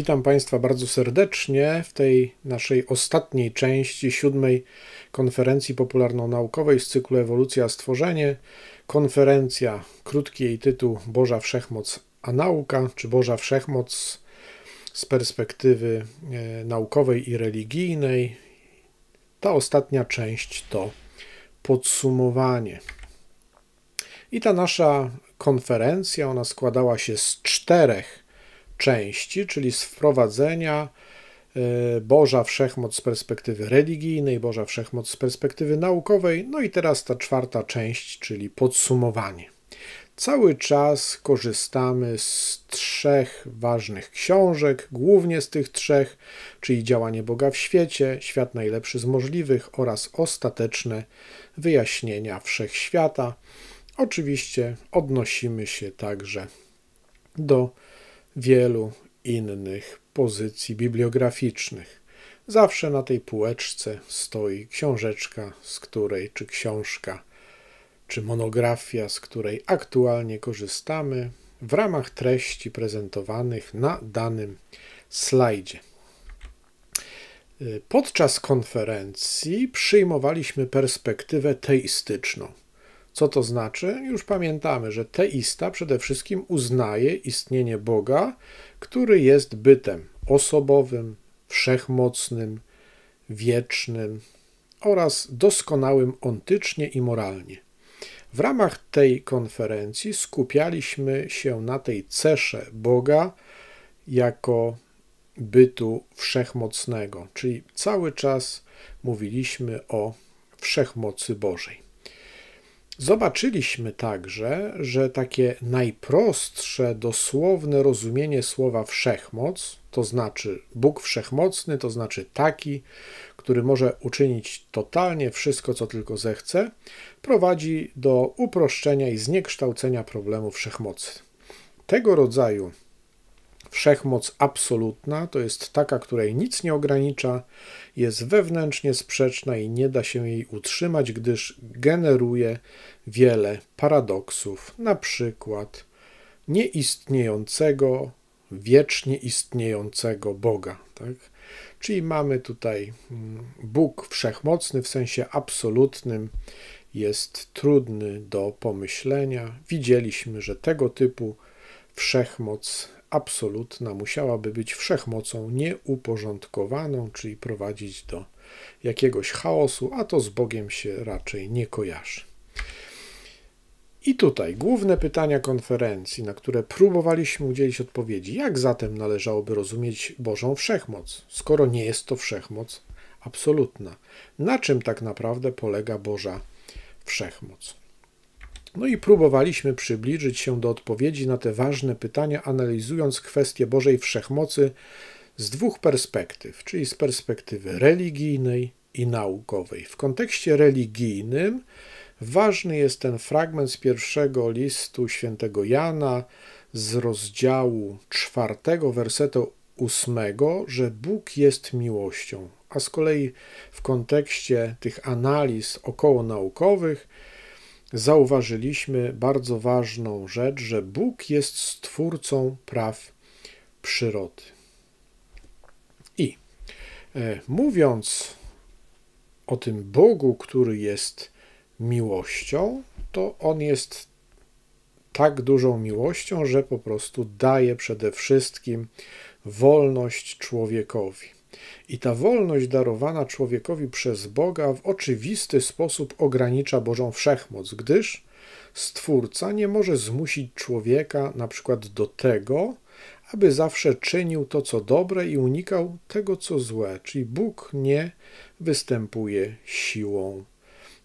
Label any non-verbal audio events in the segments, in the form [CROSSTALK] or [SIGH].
Witam Państwa bardzo serdecznie w tej naszej ostatniej części siódmej konferencji popularno-naukowej z cyklu Ewolucja Stworzenie. Konferencja, krótki jej tytuł Boża Wszechmoc a Nauka, czy Boża Wszechmoc z perspektywy e, naukowej i religijnej. Ta ostatnia część to podsumowanie. I ta nasza konferencja, ona składała się z czterech części, czyli z wprowadzenia e, Boża Wszechmoc z perspektywy religijnej, Boża Wszechmoc z perspektywy naukowej, no i teraz ta czwarta część, czyli podsumowanie. Cały czas korzystamy z trzech ważnych książek, głównie z tych trzech, czyli Działanie Boga w świecie, Świat najlepszy z możliwych oraz Ostateczne wyjaśnienia wszechświata. Oczywiście odnosimy się także do wielu innych pozycji bibliograficznych. Zawsze na tej półeczce stoi książeczka, z której czy książka, czy monografia, z której aktualnie korzystamy w ramach treści prezentowanych na danym slajdzie. Podczas konferencji przyjmowaliśmy perspektywę teistyczną. Co to znaczy? Już pamiętamy, że teista przede wszystkim uznaje istnienie Boga, który jest bytem osobowym, wszechmocnym, wiecznym oraz doskonałym ontycznie i moralnie. W ramach tej konferencji skupialiśmy się na tej cesze Boga jako bytu wszechmocnego, czyli cały czas mówiliśmy o wszechmocy Bożej. Zobaczyliśmy także, że takie najprostsze dosłowne rozumienie słowa wszechmoc, to znaczy Bóg wszechmocny, to znaczy taki, który może uczynić totalnie wszystko, co tylko zechce, prowadzi do uproszczenia i zniekształcenia problemu wszechmocy. Tego rodzaju Wszechmoc absolutna to jest taka, której nic nie ogranicza, jest wewnętrznie sprzeczna i nie da się jej utrzymać, gdyż generuje wiele paradoksów, na przykład nieistniejącego, wiecznie istniejącego Boga. Tak? Czyli mamy tutaj mm, Bóg wszechmocny w sensie absolutnym, jest trudny do pomyślenia. Widzieliśmy, że tego typu wszechmoc absolutna musiałaby być wszechmocą nieuporządkowaną, czyli prowadzić do jakiegoś chaosu, a to z Bogiem się raczej nie kojarzy. I tutaj główne pytania konferencji, na które próbowaliśmy udzielić odpowiedzi. Jak zatem należałoby rozumieć Bożą Wszechmoc, skoro nie jest to Wszechmoc absolutna? Na czym tak naprawdę polega Boża Wszechmoc? No i próbowaliśmy przybliżyć się do odpowiedzi na te ważne pytania, analizując kwestię Bożej Wszechmocy z dwóch perspektyw, czyli z perspektywy religijnej i naukowej. W kontekście religijnym ważny jest ten fragment z pierwszego listu świętego Jana z rozdziału czwartego, wersetu ósmego, że Bóg jest miłością. A z kolei w kontekście tych analiz około naukowych zauważyliśmy bardzo ważną rzecz, że Bóg jest stwórcą praw przyrody. I e, mówiąc o tym Bogu, który jest miłością, to on jest tak dużą miłością, że po prostu daje przede wszystkim wolność człowiekowi. I ta wolność darowana człowiekowi przez Boga w oczywisty sposób ogranicza Bożą wszechmoc, gdyż Stwórca nie może zmusić człowieka na przykład do tego, aby zawsze czynił to, co dobre i unikał tego, co złe, czyli Bóg nie występuje siłą.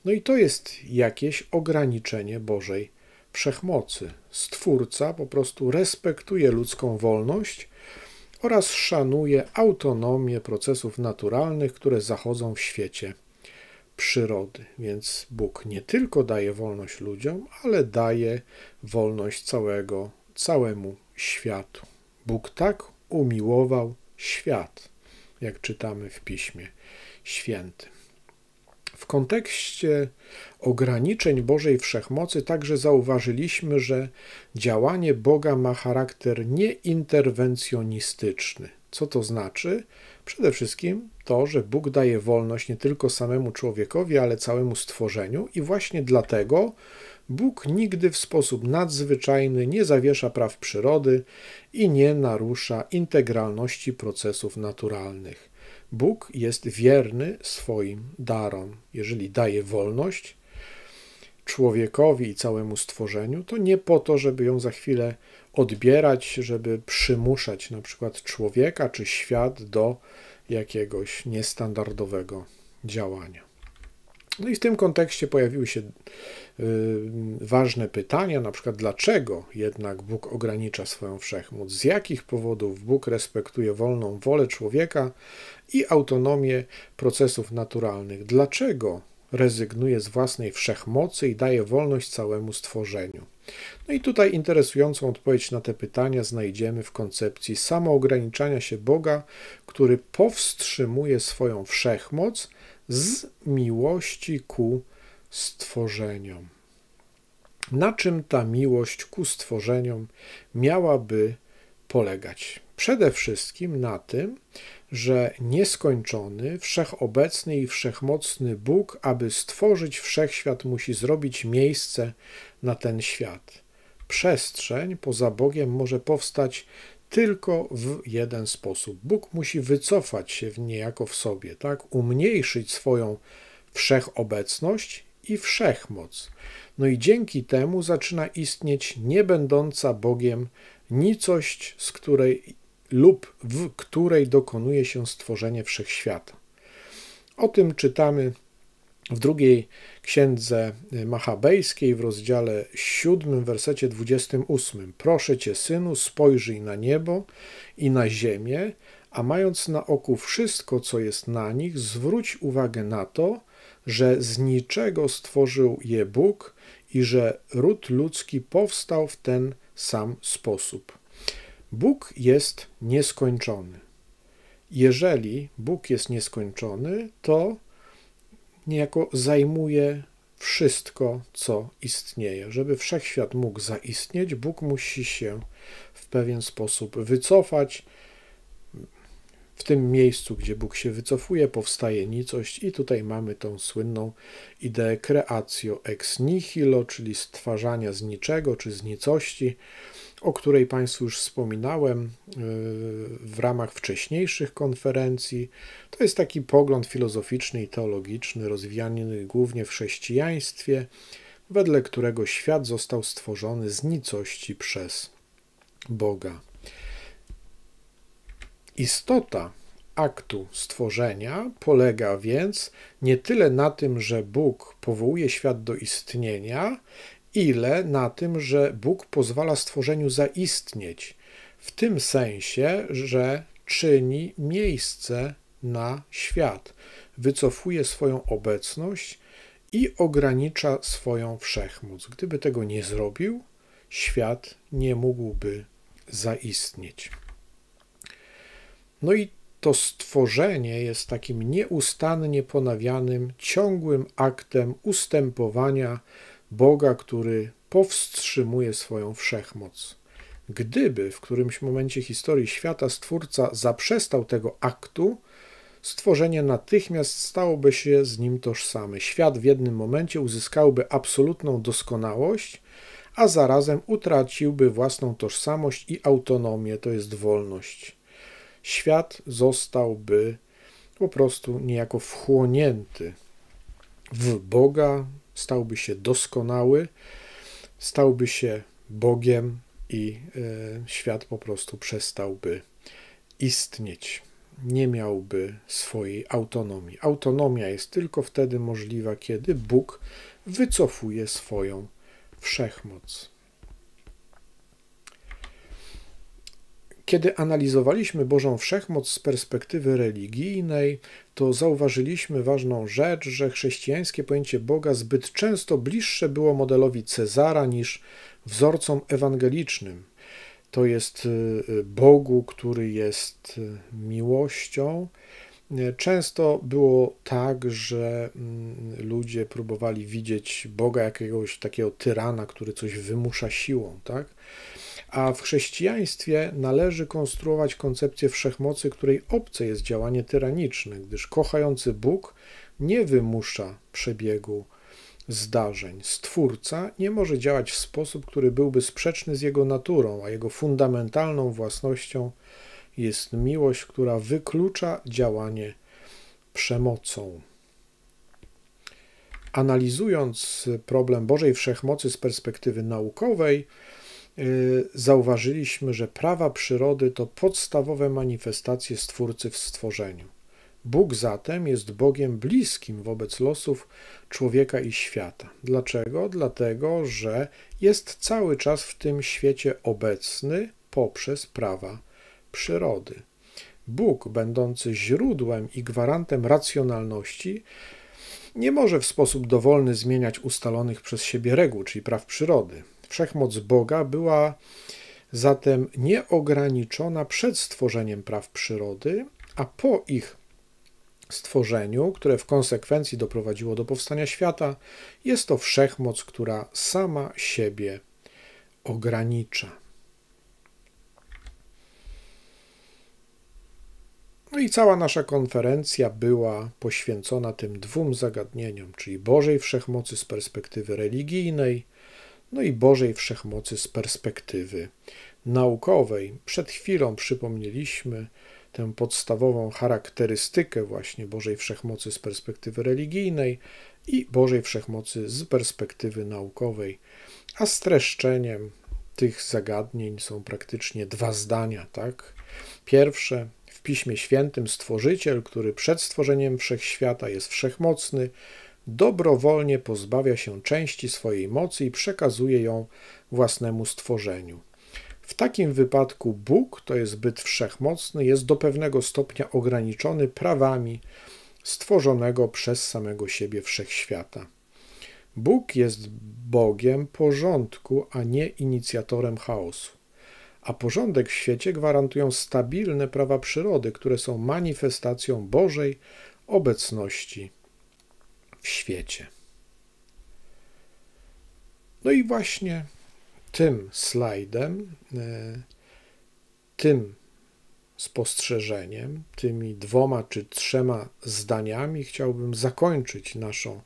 No i to jest jakieś ograniczenie Bożej wszechmocy. Stwórca po prostu respektuje ludzką wolność oraz szanuje autonomię procesów naturalnych, które zachodzą w świecie przyrody. Więc Bóg nie tylko daje wolność ludziom, ale daje wolność całego, całemu światu. Bóg tak umiłował świat, jak czytamy w Piśmie Świętym. W kontekście ograniczeń Bożej Wszechmocy także zauważyliśmy, że działanie Boga ma charakter nieinterwencjonistyczny. Co to znaczy? Przede wszystkim to, że Bóg daje wolność nie tylko samemu człowiekowi, ale całemu stworzeniu, i właśnie dlatego Bóg nigdy w sposób nadzwyczajny nie zawiesza praw przyrody i nie narusza integralności procesów naturalnych. Bóg jest wierny swoim darom. Jeżeli daje wolność człowiekowi i całemu stworzeniu, to nie po to, żeby ją za chwilę odbierać, żeby przymuszać na przykład człowieka czy świat do jakiegoś niestandardowego działania. No i w tym kontekście pojawiły się Y, ważne pytania, na przykład dlaczego jednak Bóg ogranicza swoją wszechmoc, z jakich powodów Bóg respektuje wolną wolę człowieka i autonomię procesów naturalnych, dlaczego rezygnuje z własnej wszechmocy i daje wolność całemu stworzeniu. No i tutaj interesującą odpowiedź na te pytania znajdziemy w koncepcji samoograniczania się Boga, który powstrzymuje swoją wszechmoc z miłości ku stworzeniom. Na czym ta miłość ku stworzeniom miałaby polegać? Przede wszystkim na tym, że nieskończony, wszechobecny i wszechmocny Bóg, aby stworzyć wszechświat, musi zrobić miejsce na ten świat. Przestrzeń poza Bogiem może powstać tylko w jeden sposób. Bóg musi wycofać się w niejako w sobie, tak? umniejszyć swoją wszechobecność i wszechmoc. No i dzięki temu zaczyna istnieć niebędąca Bogiem nicość, z której lub w której dokonuje się stworzenie wszechświata. O tym czytamy w drugiej księdze machabejskiej w rozdziale 7, wersecie 28. Proszę cię, synu, spojrzyj na niebo i na ziemię, a mając na oku wszystko, co jest na nich, zwróć uwagę na to, że z niczego stworzył je Bóg i że ród ludzki powstał w ten sam sposób. Bóg jest nieskończony. Jeżeli Bóg jest nieskończony, to niejako zajmuje wszystko, co istnieje. Żeby wszechświat mógł zaistnieć, Bóg musi się w pewien sposób wycofać, w tym miejscu, gdzie Bóg się wycofuje, powstaje nicość i tutaj mamy tą słynną ideę creatio ex nihilo, czyli stwarzania z niczego czy z nicości, o której Państwu już wspominałem yy, w ramach wcześniejszych konferencji. To jest taki pogląd filozoficzny i teologiczny, rozwijany głównie w chrześcijaństwie, wedle którego świat został stworzony z nicości przez Boga. Istota aktu stworzenia polega więc nie tyle na tym, że Bóg powołuje świat do istnienia, ile na tym, że Bóg pozwala stworzeniu zaistnieć, w tym sensie, że czyni miejsce na świat, wycofuje swoją obecność i ogranicza swoją wszechmoc. Gdyby tego nie zrobił, świat nie mógłby zaistnieć. No i to stworzenie jest takim nieustannie ponawianym, ciągłym aktem ustępowania Boga, który powstrzymuje swoją wszechmoc. Gdyby w którymś momencie historii świata Stwórca zaprzestał tego aktu, stworzenie natychmiast stałoby się z nim tożsame. Świat w jednym momencie uzyskałby absolutną doskonałość, a zarazem utraciłby własną tożsamość i autonomię, to jest wolność świat zostałby po prostu niejako wchłonięty w Boga, stałby się doskonały, stałby się Bogiem i e, świat po prostu przestałby istnieć. Nie miałby swojej autonomii. Autonomia jest tylko wtedy możliwa, kiedy Bóg wycofuje swoją wszechmoc. Kiedy analizowaliśmy Bożą Wszechmoc z perspektywy religijnej, to zauważyliśmy ważną rzecz, że chrześcijańskie pojęcie Boga zbyt często bliższe było modelowi Cezara niż wzorcom ewangelicznym. To jest y, y, Bogu, który jest y, miłością. Często było tak, że mm, ludzie próbowali widzieć Boga jakiegoś takiego tyrana, który coś wymusza siłą, tak? A w chrześcijaństwie należy konstruować koncepcję wszechmocy, której obce jest działanie tyraniczne, gdyż kochający Bóg nie wymusza przebiegu zdarzeń. Stwórca nie może działać w sposób, który byłby sprzeczny z jego naturą, a jego fundamentalną własnością jest miłość, która wyklucza działanie przemocą. Analizując problem Bożej Wszechmocy z perspektywy naukowej, Y, zauważyliśmy, że prawa przyrody to podstawowe manifestacje Stwórcy w stworzeniu. Bóg zatem jest Bogiem bliskim wobec losów człowieka i świata. Dlaczego? Dlatego, że jest cały czas w tym świecie obecny poprzez prawa przyrody. Bóg, będący źródłem i gwarantem racjonalności, nie może w sposób dowolny zmieniać ustalonych przez siebie reguł, czyli praw przyrody wszechmoc Boga była zatem nieograniczona przed stworzeniem praw przyrody, a po ich stworzeniu, które w konsekwencji doprowadziło do powstania świata, jest to wszechmoc, która sama siebie ogranicza. No i cała nasza konferencja była poświęcona tym dwóm zagadnieniom, czyli Bożej Wszechmocy z perspektywy religijnej no i Bożej Wszechmocy z perspektywy naukowej. Przed chwilą przypomnieliśmy tę podstawową charakterystykę właśnie Bożej Wszechmocy z perspektywy religijnej i Bożej Wszechmocy z perspektywy naukowej, a streszczeniem tych zagadnień są praktycznie dwa zdania, tak? Pierwsze, w Piśmie Świętym Stworzyciel, który przed stworzeniem wszechświata jest wszechmocny, dobrowolnie pozbawia się części swojej mocy i przekazuje ją własnemu stworzeniu. W takim wypadku Bóg, to jest byt wszechmocny, jest do pewnego stopnia ograniczony prawami stworzonego przez samego siebie wszechświata. Bóg jest Bogiem porządku, a nie inicjatorem chaosu. A porządek w świecie gwarantują stabilne prawa przyrody, które są manifestacją Bożej obecności w świecie. No i właśnie tym slajdem, e, tym spostrzeżeniem, tymi dwoma czy trzema zdaniami chciałbym zakończyć naszą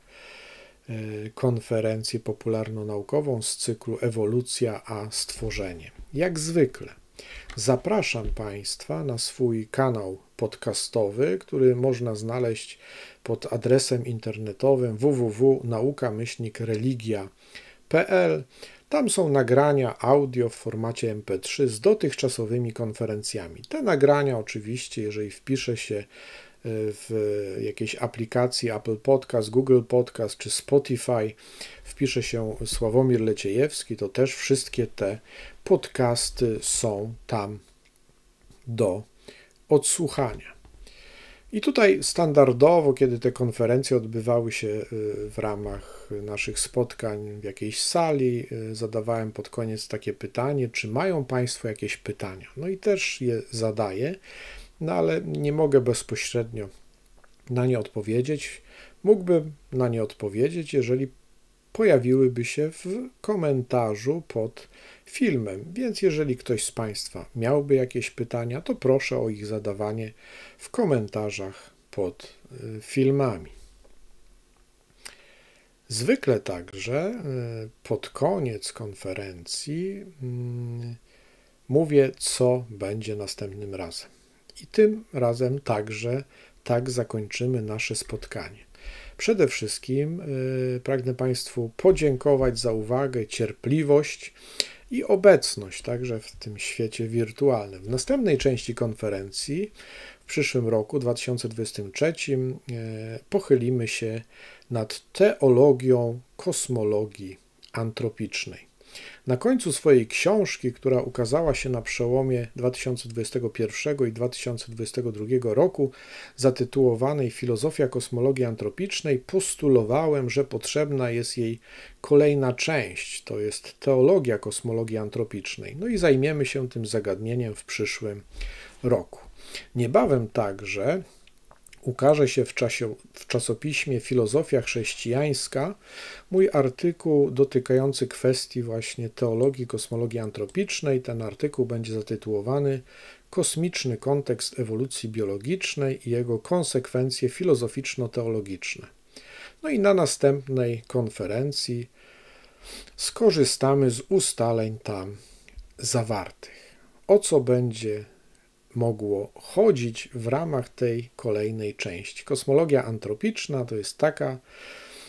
e, konferencję popularno-naukową z cyklu Ewolucja a stworzenie. Jak zwykle Zapraszam Państwa na swój kanał podcastowy, który można znaleźć pod adresem internetowym www.naukamyślnikreligia.pl. Tam są nagrania audio w formacie MP3 z dotychczasowymi konferencjami. Te nagrania, oczywiście, jeżeli wpisze się e, w jakiejś aplikacji Apple Podcast, Google Podcast czy Spotify wpisze się Sławomir Leciejewski, to też wszystkie te podcasty są tam do odsłuchania. I tutaj standardowo, kiedy te konferencje odbywały się y, w ramach naszych spotkań w jakiejś sali, y, zadawałem pod koniec takie pytanie, czy mają Państwo jakieś pytania? No i też je zadaję, no ale nie mogę bezpośrednio na nie odpowiedzieć. Mógłbym na nie odpowiedzieć, jeżeli pojawiłyby się w komentarzu pod filmem. Więc jeżeli ktoś z Państwa miałby jakieś pytania, to proszę o ich zadawanie w komentarzach pod y, filmami. Zwykle także y, pod koniec konferencji mm, mówię, co będzie następnym razem. I tym razem także tak zakończymy nasze spotkanie. Przede wszystkim y, pragnę Państwu podziękować za uwagę, cierpliwość i obecność także w tym świecie wirtualnym. W następnej części konferencji w przyszłym roku 2023 y, pochylimy się nad teologią kosmologii antropicznej. Na końcu swojej książki, która ukazała się na przełomie 2021 i 2022 roku, zatytułowanej Filozofia kosmologii antropicznej, postulowałem, że potrzebna jest jej kolejna część, to jest teologia kosmologii antropicznej. No i zajmiemy się tym zagadnieniem w przyszłym roku. Niebawem także ukaże się w, czasie, w czasopiśmie Filozofia Chrześcijańska mój artykuł dotykający kwestii właśnie teologii kosmologii antropicznej. Ten artykuł będzie zatytułowany Kosmiczny kontekst ewolucji biologicznej i jego konsekwencje filozoficzno-teologiczne. No i na następnej konferencji skorzystamy z ustaleń tam zawartych. O co będzie mogło chodzić w ramach tej kolejnej części. Kosmologia antropiczna to jest taka,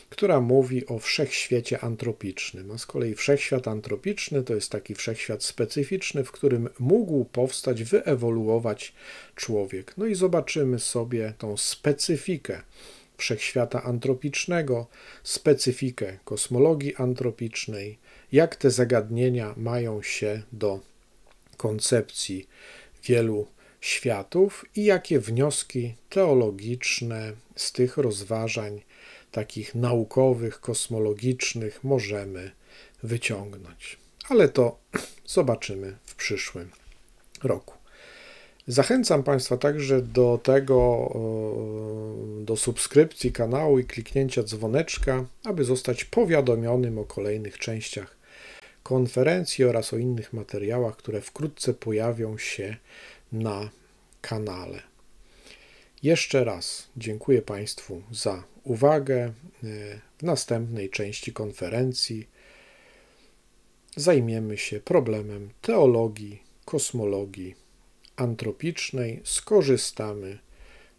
która mówi o wszechświecie antropicznym, a z kolei wszechświat antropiczny to jest taki wszechświat specyficzny, w którym mógł powstać, wyewoluować człowiek. No i zobaczymy sobie tą specyfikę wszechświata antropicznego, specyfikę kosmologii antropicznej, jak te zagadnienia mają się do koncepcji wielu światów i jakie wnioski teologiczne z tych rozważań, takich naukowych, kosmologicznych, możemy wyciągnąć. Ale to [CLEARS THROAT] zobaczymy w przyszłym roku. Zachęcam Państwa także do tego, e, do subskrypcji kanału i kliknięcia dzwoneczka, aby zostać powiadomionym o kolejnych częściach konferencji oraz o innych materiałach, które wkrótce pojawią się na kanale. Jeszcze raz dziękuję Państwu za uwagę. E, w następnej części konferencji zajmiemy się problemem teologii, kosmologii antropicznej. Skorzystamy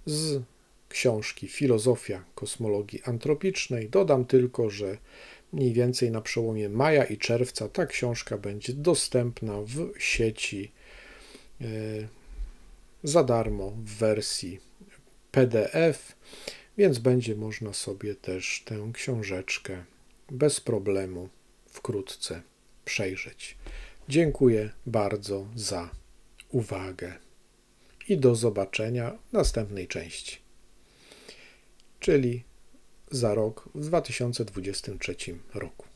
z książki Filozofia Kosmologii Antropicznej. Dodam tylko, że Mniej więcej na przełomie maja i czerwca ta książka będzie dostępna w sieci e, za darmo w wersji PDF, więc będzie można sobie też tę książeczkę bez problemu wkrótce przejrzeć. Dziękuję bardzo za uwagę i do zobaczenia w następnej części. Czyli za rok w 2023 roku.